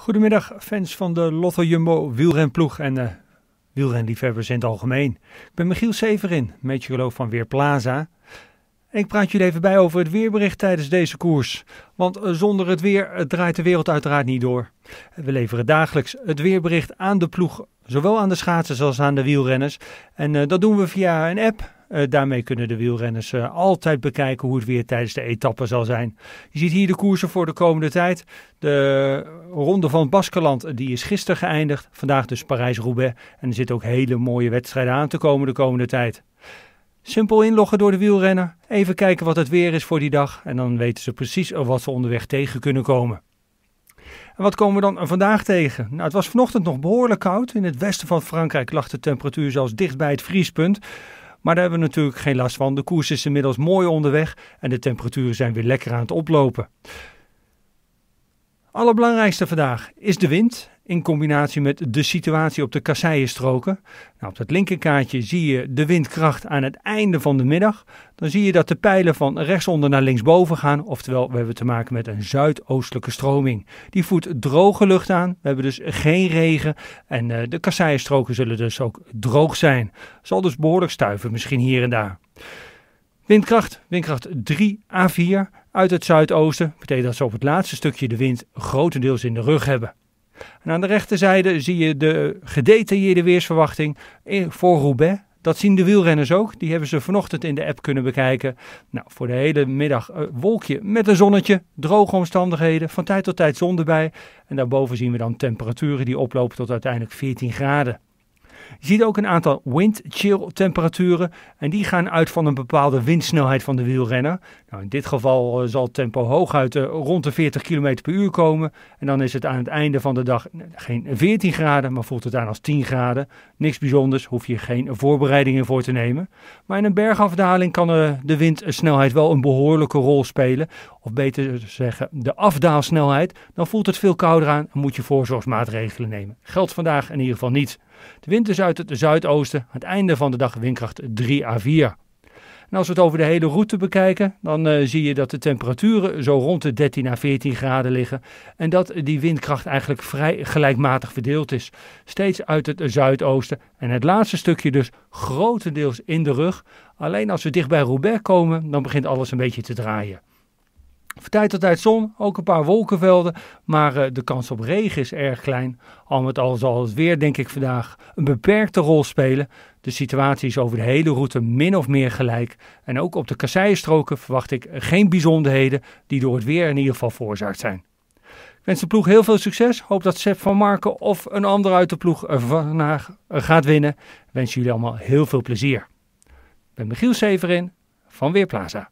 Goedemiddag fans van de Lotto Jumbo wielrenploeg en uh, wielrenliefhebbers in het algemeen. Ik ben Michiel Severin, meteoroloog van Weerplaza. Ik praat jullie even bij over het weerbericht tijdens deze koers. Want eh, zonder het weer eh, draait de wereld uiteraard niet door. We leveren dagelijks het weerbericht aan de ploeg, zowel aan de schaatsers als aan de wielrenners. En dat doen we via een app, eh, daarmee kunnen de wielrenners eh, altijd bekijken hoe het weer tijdens de etappe zal zijn. Je ziet hier de koersen voor de komende tijd. De ronde van Baskeland die is gisteren geëindigd. Vandaag dus Parijs-Roubaix. En er zitten ook hele mooie wedstrijden aan te komen de komende tijd. Simpel inloggen door de wielrenner. Even kijken wat het weer is voor die dag. En dan weten ze precies eh, wat ze onderweg tegen kunnen komen. En wat komen we dan vandaag tegen? Nou, het was vanochtend nog behoorlijk koud. In het westen van Frankrijk lag de temperatuur zelfs dicht bij het vriespunt. Maar daar hebben we natuurlijk geen last van. De koers is inmiddels mooi onderweg en de temperaturen zijn weer lekker aan het oplopen. Allerbelangrijkste vandaag is de wind in combinatie met de situatie op de kasseienstroken. Nou, op dat linkerkaartje zie je de windkracht aan het einde van de middag. Dan zie je dat de pijlen van rechtsonder naar linksboven gaan. Oftewel, we hebben te maken met een zuidoostelijke stroming. Die voert droge lucht aan. We hebben dus geen regen. En eh, de kasseienstroken zullen dus ook droog zijn. Zal dus behoorlijk stuiven, misschien hier en daar. Windkracht, windkracht 3 A4 uit het zuidoosten. Betekent dat ze op het laatste stukje de wind grotendeels in de rug hebben. En aan de rechterzijde zie je de gedetailleerde weersverwachting voor Roubaix. Dat zien de wielrenners ook. Die hebben ze vanochtend in de app kunnen bekijken. Nou, voor de hele middag een eh, wolkje met een zonnetje. Droge omstandigheden. Van tijd tot tijd zon erbij. En daarboven zien we dan temperaturen die oplopen tot uiteindelijk 14 graden. Je ziet ook een aantal windchill temperaturen en die gaan uit van een bepaalde windsnelheid van de wielrenner. Nou, in dit geval eh, zal tempo hooguit eh, rond de 40 km per uur komen en dan is het aan het einde van de dag geen 14 graden, maar voelt het aan als 10 graden. Niks bijzonders, hoef je geen voorbereidingen voor te nemen. Maar in een bergafdaling kan eh, de windsnelheid wel een behoorlijke rol spelen of beter zeggen de afdaalsnelheid, dan voelt het veel kouder aan en moet je voorzorgsmaatregelen nemen. Geldt vandaag in ieder geval niet. De wind is uit het zuidoosten, aan het einde van de dag windkracht 3 à 4. En als we het over de hele route bekijken, dan eh, zie je dat de temperaturen zo rond de 13 à 14 graden liggen. En dat die windkracht eigenlijk vrij gelijkmatig verdeeld is. Steeds uit het zuidoosten. En het laatste stukje dus grotendeels in de rug. Alleen als we dicht bij Roubaix komen, dan begint alles een beetje te draaien. Van tijd tot tijd zon, ook een paar wolkenvelden, maar eh, de kans op regen is erg klein. Al met al zal het weer, denk ik, vandaag een beperkte rol spelen. De situatie is over de hele route min of meer gelijk. En ook op de kasseienstroken verwacht ik geen bijzonderheden die door het weer in ieder geval veroorzaakt zijn. Ik wens de ploeg heel veel succes. Hoop dat Sepp van Marken of een ander uit de ploeg vandaag eh, gaat winnen. Ik wens jullie allemaal heel veel plezier. Ik ben Michiel Severin van Weerplaza.